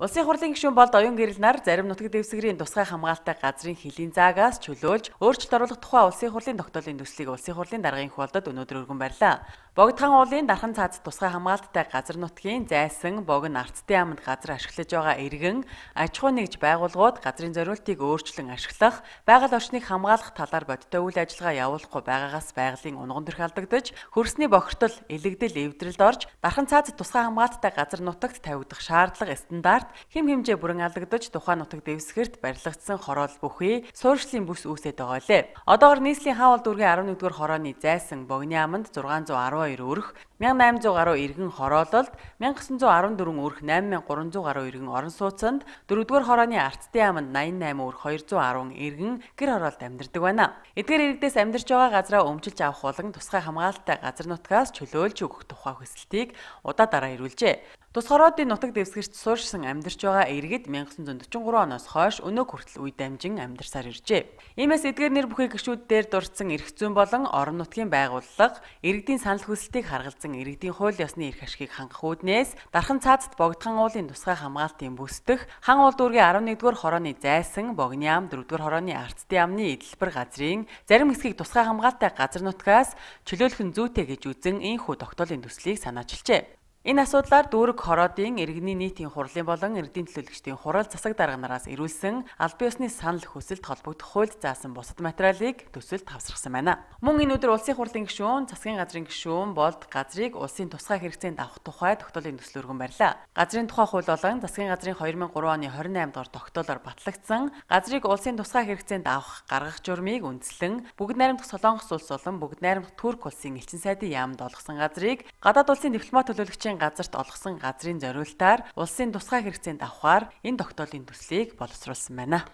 Улсын хурлын гишүүн бол Оюун гэрэл нар зарим нутаг дэвсгэрийн тусгай хамгаалтай газрын хилийн заагаас чөлөөлж өөрчлөлт оруулах тухай улсын хурлын тогтоолын төслийг улсын хурлын даргын хуулдад өнөөдөр өргөн барьлаа. Богдхан уулын дархан цаад тусгай хамгаалттай газар нутгийн зайсан богн арцтай яамд газар ашиглаж байгаа иргэн аж ахуй нэгж байгууллагууд газрын зориултыг өөрчлөн ашиглах, байгаль орчныг хамгаалах талаар бодиттой үйл ажиллагаа явуулахгүй байгаагаас байгалийн унган төрх алдагдж хөрсний бохирдол, элэгдэл эвдрэлд орж дархан цаад тусгай хамгаалттай газар нутагт тавигдах шаардлага стандарт гараад хим хэмжээ бүрэн алдагдаж тухайн нутаг дэвсгэрт барилгдсан хороол бүхий суурьшлын бүс үүсэт байгаа лээ. Одоогор нийслэлийн хаал дүүргийн 11 дугаар хорооны зайсан богны аманд 612 өрх 1800 гаруй иргэн хороололд 1914 өрх 8300 гаруй иргэн орон сууцанд 4 дугаар хорооны Арцтын аманд 88 өрх 210 иргэн гэр хороолт амьдардаг байна. Эдгээр иргэдээс амьдарч байгаа газраа өмчилж авах болон тусгай хамгаалалттай газар нутгаас чөлөөлж өгөх тухай хүсэлтийг удаа дараа ирүүлжээ. Тусгороодын нутаг дэвсгэрч суурьшсан амьдарч байгаа иргэд 1943 оноос хойш өнөөг хүртэл үе дамжин амьдарсаар иржээ. Иймээс эдгээр нэр бүхий гишүүд дээр дурдсан эрх зүйн болон орон нутгийн байгууллага иргэдийн санал хүсэлтийг харгалзан иргэдийн хууль ёсны эрх ашигыг хангах үүднээс дархан цаазт богдхан уулын тусгай хамгаалтын бүсдэх хан уул дүүргийн 11-р хорооны зайсан богны ам 4-р хорооны арцтын амны эдэлбэр газрын зарим хэсгийг тусгай хамгаалтай газар нутгаас чөлөөлөх нь зүйтэй гэж үзэн ийхүү тогтоолын төслийг санаачилжээ. Энэ асуудлаар дүүрэг хороодын иргэний нийтийн хурлын болон иргэдийн төлөөлөгчдийн хурал засаг дарга нараас ирүүлсэн аль биесны санал хүсэлт холбогдох хуульд заасан бусад материалыг төсөлд хавсарсан байна. Мөн энэ өдөр улсын хурлын гишүүн, засгийн газрын гишүүн болд газрыг улсын тусгай хэрэгцээнд авах тухай тогтоолын төслөөргөн барьлаа. Газрын тухай хууль болон засгийн газрын 2003 оны 28 дугаар тогтоолоор батлагдсан газрыг улсын тусгай хэрэгцээнд авах гаргах журмыг үндэслэн бүгд найрамдах Солонгос улс болон бүгд найрамдах Турк улсын элчин сайдын яамд олгосон газрыг гадаад улсын дипломат төлөөлөгчийн сургуулийн газарт олгосон газрын зориултаар улсын тусгай хэрэгцээнд авахаар энэ тогтоолын төслийг боловсруулсан байна.